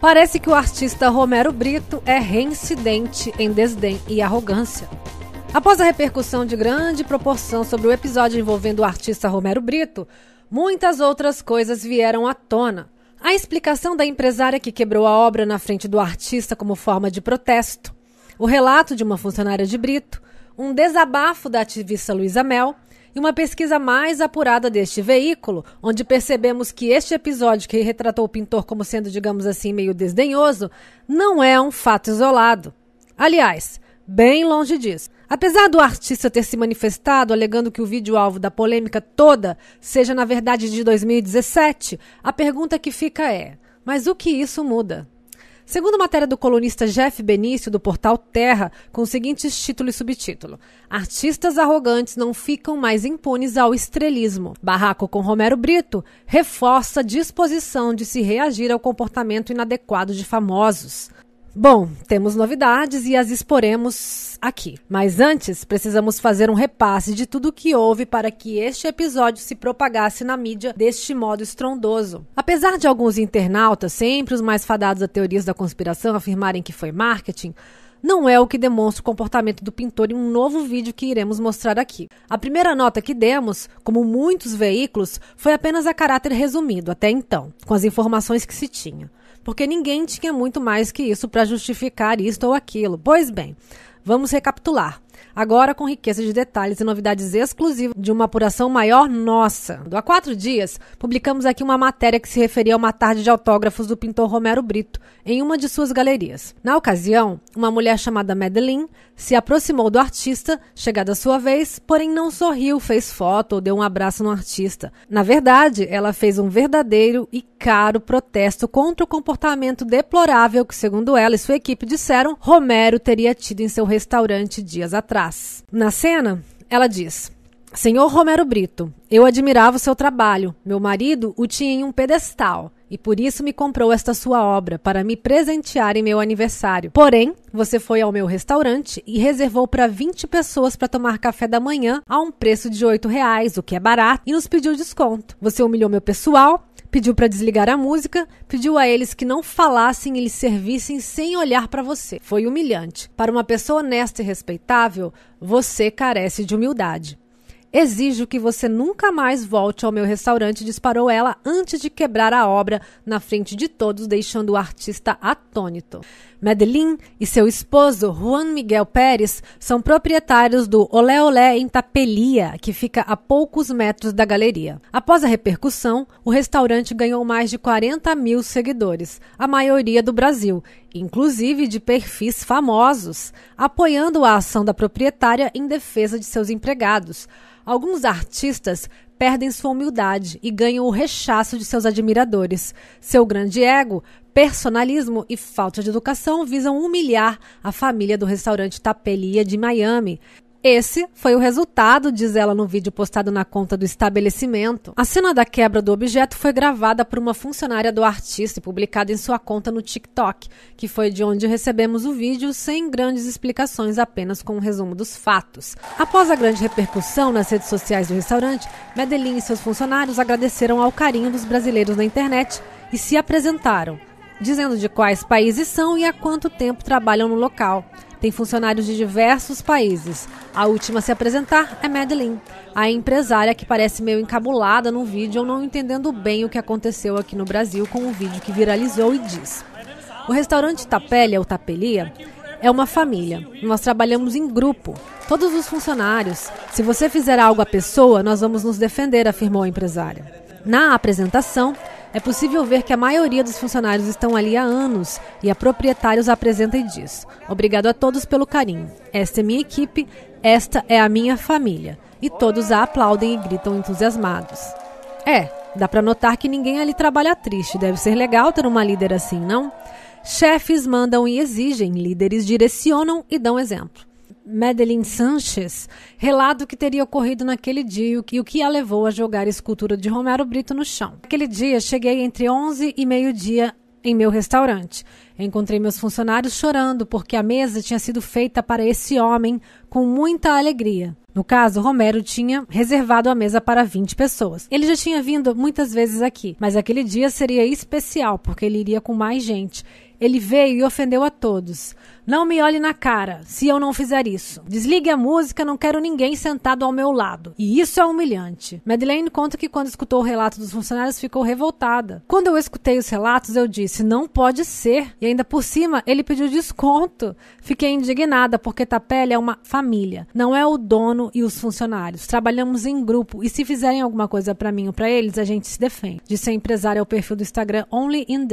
Parece que o artista Romero Brito é reincidente em desdém e arrogância. Após a repercussão de grande proporção sobre o episódio envolvendo o artista Romero Brito, muitas outras coisas vieram à tona. A explicação da empresária que quebrou a obra na frente do artista como forma de protesto, o relato de uma funcionária de Brito, um desabafo da ativista Luísa Mel e uma pesquisa mais apurada deste veículo, onde percebemos que este episódio que retratou o pintor como sendo, digamos assim, meio desdenhoso, não é um fato isolado. Aliás, bem longe disso. Apesar do artista ter se manifestado alegando que o vídeo-alvo da polêmica toda seja, na verdade, de 2017, a pergunta que fica é: mas o que isso muda? Segundo matéria do colunista Jeff Benício, do portal Terra, com os seguintes título e subtítulo: Artistas arrogantes não ficam mais impunes ao estrelismo. Barraco com Romero Brito reforça a disposição de se reagir ao comportamento inadequado de famosos. Bom, temos novidades e as exporemos aqui. Mas antes, precisamos fazer um repasse de tudo o que houve para que este episódio se propagasse na mídia deste modo estrondoso. Apesar de alguns internautas, sempre os mais fadados a teorias da conspiração, afirmarem que foi marketing, não é o que demonstra o comportamento do pintor em um novo vídeo que iremos mostrar aqui. A primeira nota que demos, como muitos veículos, foi apenas a caráter resumido até então, com as informações que se tinha porque ninguém tinha muito mais que isso para justificar isto ou aquilo. Pois bem, vamos recapitular. Agora com riqueza de detalhes e novidades exclusivas de uma apuração maior nossa. Há quatro dias, publicamos aqui uma matéria que se referia a uma tarde de autógrafos do pintor Romero Brito, em uma de suas galerias. Na ocasião, uma mulher chamada Madeline se aproximou do artista, chegada a sua vez, porém não sorriu, fez foto ou deu um abraço no artista. Na verdade, ela fez um verdadeiro e caro protesto contra o comportamento deplorável que, segundo ela e sua equipe disseram, Romero teria tido em seu restaurante dias atrás atrás. Na cena, ela diz: Senhor Romero Brito, eu admirava o seu trabalho. Meu marido o tinha em um pedestal e por isso me comprou esta sua obra para me presentear em meu aniversário. Porém, você foi ao meu restaurante e reservou para 20 pessoas para tomar café da manhã a um preço de 8 reais, o que é barato, e nos pediu desconto. Você humilhou meu pessoal Pediu para desligar a música, pediu a eles que não falassem e lhe servissem sem olhar para você. Foi humilhante. Para uma pessoa honesta e respeitável, você carece de humildade. Exijo que você nunca mais volte ao meu restaurante, disparou ela antes de quebrar a obra na frente de todos, deixando o artista atônito. Madeline e seu esposo, Juan Miguel Pérez, são proprietários do Olé Olé em Tapelia, que fica a poucos metros da galeria. Após a repercussão, o restaurante ganhou mais de 40 mil seguidores, a maioria do Brasil, inclusive de perfis famosos, apoiando a ação da proprietária em defesa de seus empregados. Alguns artistas perdem sua humildade e ganham o rechaço de seus admiradores. Seu grande ego, personalismo e falta de educação visam humilhar a família do restaurante Tapelia de Miami. Esse foi o resultado, diz ela no vídeo postado na conta do estabelecimento. A cena da quebra do objeto foi gravada por uma funcionária do artista e publicada em sua conta no TikTok, que foi de onde recebemos o vídeo sem grandes explicações, apenas com um resumo dos fatos. Após a grande repercussão nas redes sociais do restaurante, Medellín e seus funcionários agradeceram ao carinho dos brasileiros na internet e se apresentaram, dizendo de quais países são e há quanto tempo trabalham no local tem funcionários de diversos países. A última a se apresentar é Madeline, a empresária que parece meio encabulada num vídeo ou não entendendo bem o que aconteceu aqui no Brasil com o vídeo que viralizou e diz. O restaurante Tapelia, ou Tapelia é uma família. Nós trabalhamos em grupo, todos os funcionários. Se você fizer algo à pessoa, nós vamos nos defender, afirmou a empresária. Na apresentação, é possível ver que a maioria dos funcionários estão ali há anos e a proprietária os apresenta e diz: Obrigado a todos pelo carinho. Esta é minha equipe, esta é a minha família. E todos a aplaudem e gritam entusiasmados. É, dá para notar que ninguém ali trabalha triste. Deve ser legal ter uma líder assim, não? Chefes mandam e exigem, líderes direcionam e dão exemplo. Madeline Sanchez relata o que teria ocorrido naquele dia e o que a levou a jogar a escultura de Romero Brito no chão. Naquele dia, cheguei entre 11 e meio-dia em meu restaurante. Encontrei meus funcionários chorando porque a mesa tinha sido feita para esse homem com muita alegria. No caso, Romero tinha reservado a mesa para 20 pessoas. Ele já tinha vindo muitas vezes aqui, mas aquele dia seria especial porque ele iria com mais gente ele veio e ofendeu a todos. Não me olhe na cara se eu não fizer isso. Desligue a música, não quero ninguém sentado ao meu lado. E isso é humilhante. Madeleine conta que quando escutou o relato dos funcionários ficou revoltada. Quando eu escutei os relatos, eu disse: não pode ser. E ainda por cima, ele pediu desconto. Fiquei indignada porque Tapelli é uma família, não é o dono e os funcionários. Trabalhamos em grupo e se fizerem alguma coisa para mim ou para eles, a gente se defende. Disse a empresária ao perfil do Instagram Only in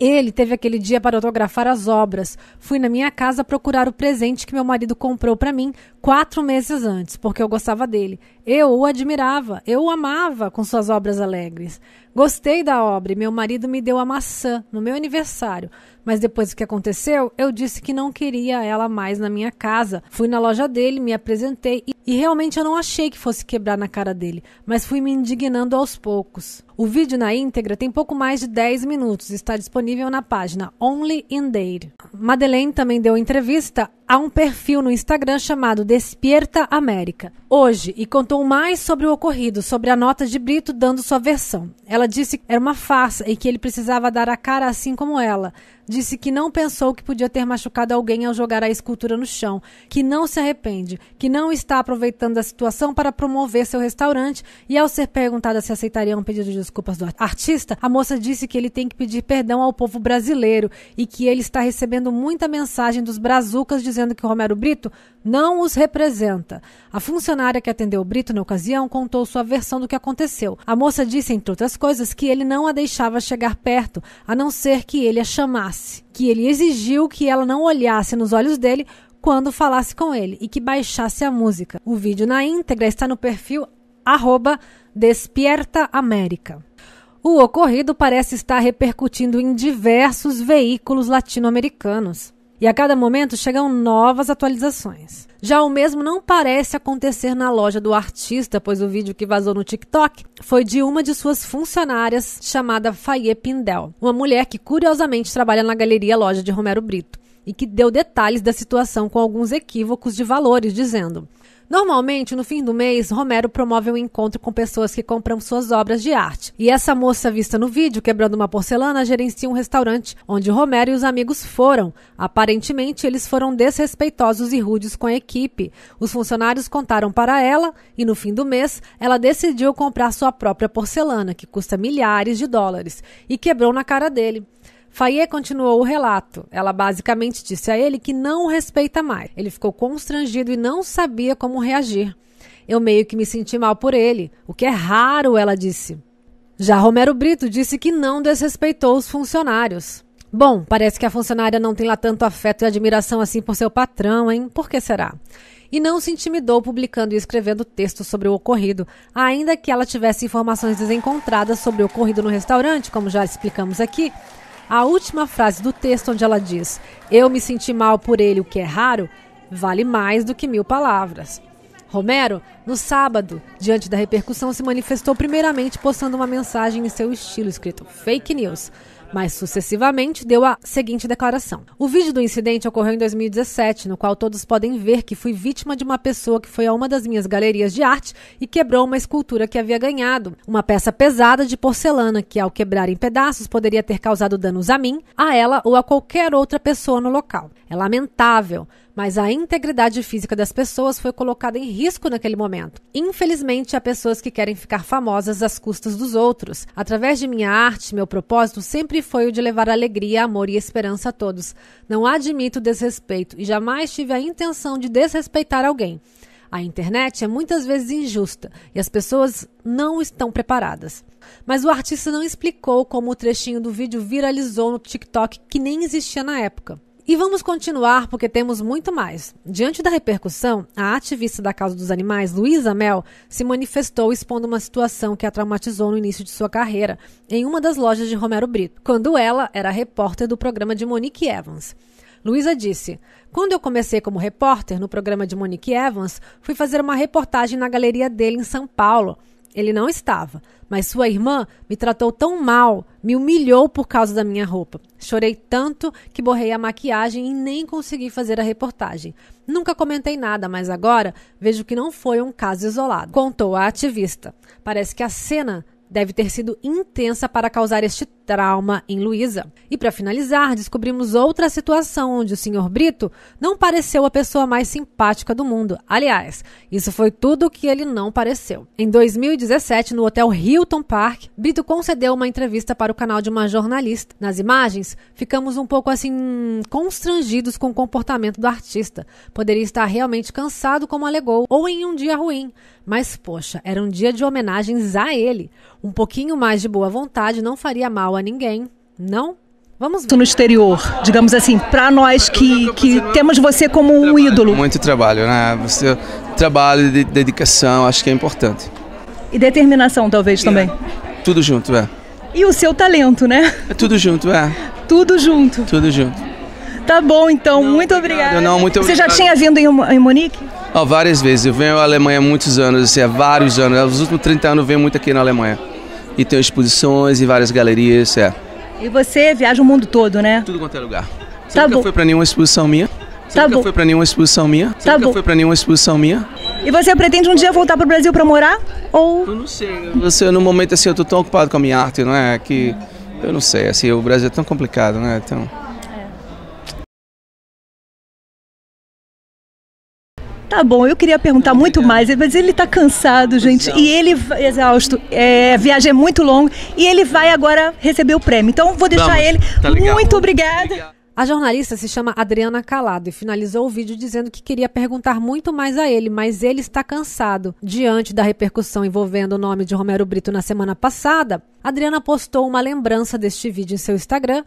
Ele teve aquele dia para autografar as obras. Fui na minha casa procurar o presente que meu marido comprou para mim quatro meses antes, porque eu gostava dele. Eu o admirava, eu o amava com suas obras alegres. Gostei da obra e meu marido me deu a maçã no meu aniversário. Mas depois do que aconteceu, eu disse que não queria ela mais na minha casa. Fui na loja dele, me apresentei e, e realmente eu não achei que fosse quebrar na cara dele, mas fui me indignando aos poucos. O vídeo na íntegra tem pouco mais de 10 minutos, está disponível na página Only in Date. Madeleine também deu entrevista a um perfil no Instagram chamado Despierta América, hoje, e contou mais sobre o ocorrido, sobre a nota de Brito dando sua versão. Ela disse que era uma farsa e que ele precisava dar a cara assim como ela, disse que não pensou que podia ter machucado alguém ao jogar a escultura no chão, que não se arrepende, que não está aproveitando a situação para promover seu restaurante e, ao ser perguntada se aceitaria um pedido de desculpas do artista, a moça disse que ele tem que pedir perdão ao povo brasileiro e que ele está recebendo muita mensagem dos brazucas dizendo que Romero Brito não os representa. A funcionária que atendeu Brito na ocasião contou sua versão do que aconteceu. A moça disse, entre outras coisas, que ele não a deixava chegar perto, a não ser que ele a chamasse falasse, que ele exigiu que ela não olhasse nos olhos dele quando falasse com ele e que baixasse a música. O vídeo na íntegra está no perfil arroba Despierta América. O ocorrido parece estar repercutindo em diversos veículos latino-americanos e a cada momento chegam novas atualizações. Já o mesmo não parece acontecer na loja do artista, pois o vídeo que vazou no TikTok foi de uma de suas funcionárias chamada Faye Pindel, uma mulher que curiosamente trabalha na galeria loja de Romero Brito e que deu detalhes da situação com alguns equívocos de valores, dizendo: Normalmente, no fim do mês, Romero promove um encontro com pessoas que compram suas obras de arte. E essa moça vista no vídeo quebrando uma porcelana gerencia um restaurante onde Romero e os amigos foram. Aparentemente, eles foram desrespeitosos e rudes com a equipe. Os funcionários contaram para ela e no fim do mês, ela decidiu comprar sua própria porcelana, que custa milhares de dólares, e quebrou na cara dele. Faye continuou o relato. Ela basicamente disse a ele que não o respeita mais. Ele ficou constrangido e não sabia como reagir. Eu meio que me senti mal por ele, o que é raro, ela disse. Já Romero Brito disse que não desrespeitou os funcionários. Bom, parece que a funcionária não tem lá tanto afeto e admiração assim por seu patrão, hein? Por que será? E não se intimidou publicando e escrevendo textos sobre o ocorrido, ainda que ela tivesse informações desencontradas sobre o ocorrido no restaurante, como já explicamos aqui, a última frase do texto, onde ela diz: Eu me senti mal por ele, o que é raro, vale mais do que mil palavras. Romero, no sábado, diante da repercussão, se manifestou primeiramente postando uma mensagem em seu estilo escrito Fake News mas sucessivamente deu a seguinte declaração. O vídeo do incidente ocorreu em 2017, no qual todos podem ver que fui vítima de uma pessoa que foi a uma das minhas galerias de arte e quebrou uma escultura que havia ganhado, uma peça pesada de porcelana que, ao quebrar em pedaços, poderia ter causado danos a mim, a ela ou a qualquer outra pessoa no local. É lamentável mas a integridade física das pessoas foi colocada em risco naquele momento. Infelizmente, há pessoas que querem ficar famosas às custas dos outros. Através de minha arte, meu propósito sempre foi o de levar alegria, amor e esperança a todos. Não admito desrespeito e jamais tive a intenção de desrespeitar alguém. A internet é muitas vezes injusta e as pessoas não estão preparadas. Mas o artista não explicou como o trechinho do vídeo viralizou no TikTok que nem existia na época. E vamos continuar porque temos muito mais. Diante da repercussão, a ativista da causa dos animais, Luísa Mel, se manifestou expondo uma situação que a traumatizou no início de sua carreira, em uma das lojas de Romero Brito, quando ela era repórter do programa de Monique Evans. Luísa disse: Quando eu comecei como repórter no programa de Monique Evans, fui fazer uma reportagem na galeria dele em São Paulo. Ele não estava, mas sua irmã me tratou tão mal, me humilhou por causa da minha roupa. Chorei tanto que borrei a maquiagem e nem consegui fazer a reportagem. Nunca comentei nada, mas agora vejo que não foi um caso isolado, contou a ativista. Parece que a cena deve ter sido intensa para causar este trauma em Luísa. E para finalizar, descobrimos outra situação onde o Sr. Brito não pareceu a pessoa mais simpática do mundo. Aliás, isso foi tudo o que ele não pareceu. Em 2017, no Hotel Hilton Park, Brito concedeu uma entrevista para o canal de uma jornalista. Nas imagens, ficamos um pouco assim constrangidos com o comportamento do artista. Poderia estar realmente cansado, como alegou, ou em um dia ruim. Mas poxa, era um dia de homenagens a ele. Um pouquinho mais de boa vontade não faria mal mal a ninguém, não? Vamos ver. No exterior, digamos assim, para nós que, que temos você como um ídolo. Muito trabalho, né? Você, trabalho, e dedicação, acho que é importante. E determinação, talvez, é. também. Tudo junto, é. E o seu talento, né? É tudo junto, é. Tudo junto. Tudo junto. Tá bom, então. Não, muito obrigada. Não, muito Você já tinha vindo em, em Munique? Oh, várias vezes. Eu venho à Alemanha há muitos anos, assim, há vários anos. Nos últimos 30 anos eu venho muito aqui na Alemanha e tenho exposições e várias galerias, é. E você viaja o mundo todo, né? Tudo quanto é lugar. Você tá nunca foi para nenhuma exposição minha? Você tá nunca foi para nenhuma exposição minha? Você tá nunca foi para nenhuma exposição minha? E você pretende um dia voltar para o Brasil para morar? Ou... Eu não sei. Você, no momento assim, eu tô tão ocupado com a minha arte, não é? Que eu não sei, assim, o Brasil é tão complicado, né? Então... Tá bom, eu queria perguntar Não, muito mais, mas ele está cansado, gente, exausto. É. e ele, exausto, é, a viagem é muito longa, e ele vai agora receber o prêmio. Então, vou deixar Vamos, ele. Tá muito obrigada. A jornalista se chama Adriana Calado e finalizou o vídeo dizendo que queria perguntar muito mais a ele, mas ele está cansado. Diante da repercussão envolvendo o nome de Romero Brito na semana passada, Adriana postou uma lembrança deste vídeo em seu Instagram,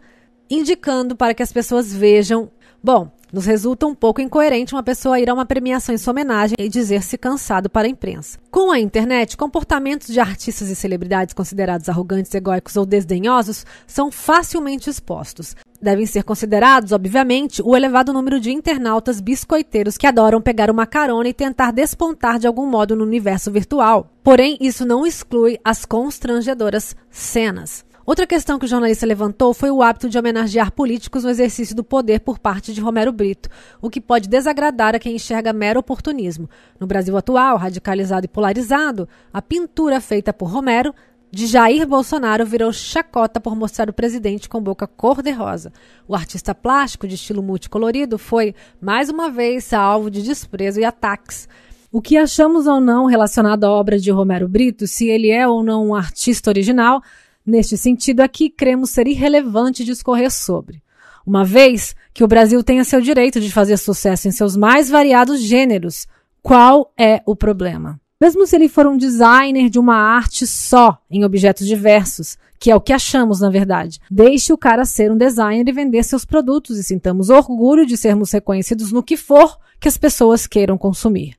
indicando para que as pessoas vejam. Bom, nos resulta um pouco incoerente uma pessoa ir a uma premiação em sua homenagem e dizer-se cansado para a imprensa. Com a internet, comportamentos de artistas e celebridades considerados arrogantes, egóicos ou desdenhosos são facilmente expostos. Devem ser considerados, obviamente, o elevado número de internautas biscoiteiros que adoram pegar uma carona e tentar despontar de algum modo no universo virtual. Porém, isso não exclui as constrangedoras cenas. Outra questão que o jornalista levantou foi o hábito de homenagear políticos no exercício do poder por parte de Romero Brito, o que pode desagradar a quem enxerga mero oportunismo. No Brasil atual, radicalizado e polarizado, a pintura feita por Romero de Jair Bolsonaro virou chacota por mostrar o presidente com boca cor-de-rosa. O artista plástico de estilo multicolorido foi, mais uma vez, alvo de desprezo e ataques. O que achamos ou não relacionado à obra de Romero Brito, se ele é ou não um artista original, Neste sentido, aqui cremos ser irrelevante discorrer sobre. Uma vez que o Brasil tenha seu direito de fazer sucesso em seus mais variados gêneros, qual é o problema? Mesmo se ele for um designer de uma arte só, em objetos diversos, que é o que achamos na verdade, deixe o cara ser um designer e vender seus produtos e sintamos orgulho de sermos reconhecidos no que for que as pessoas queiram consumir.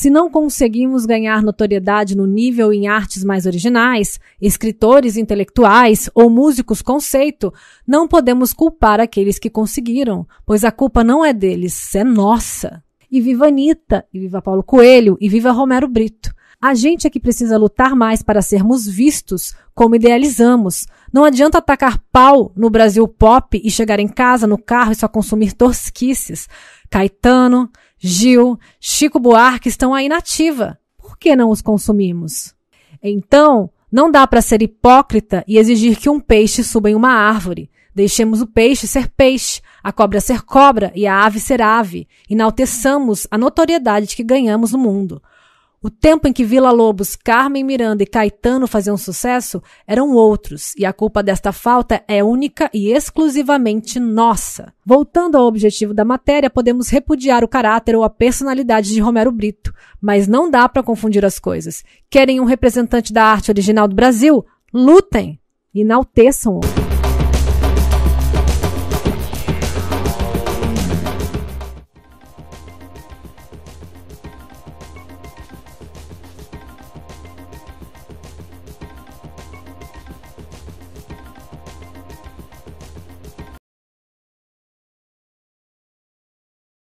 Se não conseguimos ganhar notoriedade no nível em artes mais originais, escritores intelectuais ou músicos conceito, não podemos culpar aqueles que conseguiram, pois a culpa não é deles, é nossa. E viva Anitta, e viva Paulo Coelho, e viva Romero Brito. A gente é que precisa lutar mais para sermos vistos como idealizamos. Não adianta atacar pau no Brasil pop e chegar em casa, no carro e só consumir tosquices. Caetano, Gil, Chico Buarque estão aí na ativa. Por que não os consumimos? Então, não dá para ser hipócrita e exigir que um peixe suba em uma árvore. Deixemos o peixe ser peixe, a cobra ser cobra e a ave ser ave. Enalteçamos a notoriedade que ganhamos no mundo. O tempo em que Vila Lobos, Carmen Miranda e Caetano faziam sucesso eram outros, e a culpa desta falta é única e exclusivamente nossa. Voltando ao objetivo da matéria, podemos repudiar o caráter ou a personalidade de Romero Brito, mas não dá para confundir as coisas. Querem um representante da arte original do Brasil? Lutem! Enalteçam-o!